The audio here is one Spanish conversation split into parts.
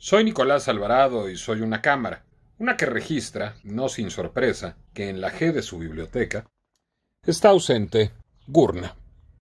Soy Nicolás Alvarado y soy una cámara, una que registra, no sin sorpresa, que en la G de su biblioteca está ausente Gurna.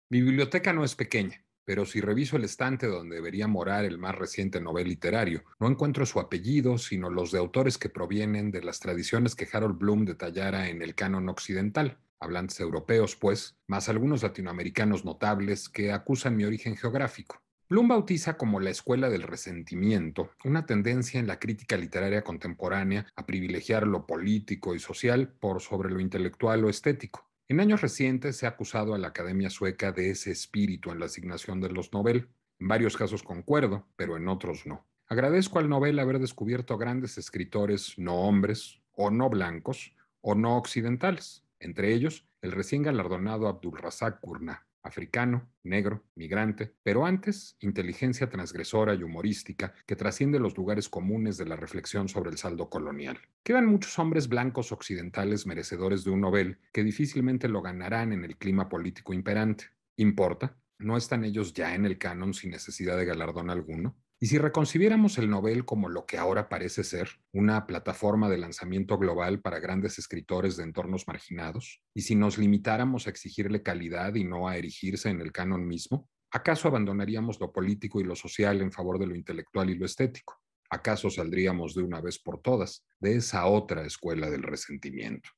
Mi biblioteca no es pequeña, pero si reviso el estante donde debería morar el más reciente novel literario, no encuentro su apellido, sino los de autores que provienen de las tradiciones que Harold Bloom detallara en el canon occidental hablantes europeos, pues, más algunos latinoamericanos notables que acusan mi origen geográfico. Bloom bautiza como la escuela del resentimiento una tendencia en la crítica literaria contemporánea a privilegiar lo político y social por sobre lo intelectual o estético. En años recientes se ha acusado a la Academia Sueca de ese espíritu en la asignación de los Nobel. En varios casos concuerdo, pero en otros no. Agradezco al Nobel haber descubierto grandes escritores no hombres, o no blancos, o no occidentales, entre ellos el recién galardonado Abdulrazak Kurna africano, negro, migrante, pero antes inteligencia transgresora y humorística que trasciende los lugares comunes de la reflexión sobre el saldo colonial. Quedan muchos hombres blancos occidentales merecedores de un Nobel que difícilmente lo ganarán en el clima político imperante. ¿Importa? ¿No están ellos ya en el canon sin necesidad de galardón alguno? Y si reconcibiéramos el Nobel como lo que ahora parece ser, una plataforma de lanzamiento global para grandes escritores de entornos marginados, y si nos limitáramos a exigirle calidad y no a erigirse en el canon mismo, ¿acaso abandonaríamos lo político y lo social en favor de lo intelectual y lo estético? ¿Acaso saldríamos de una vez por todas de esa otra escuela del resentimiento?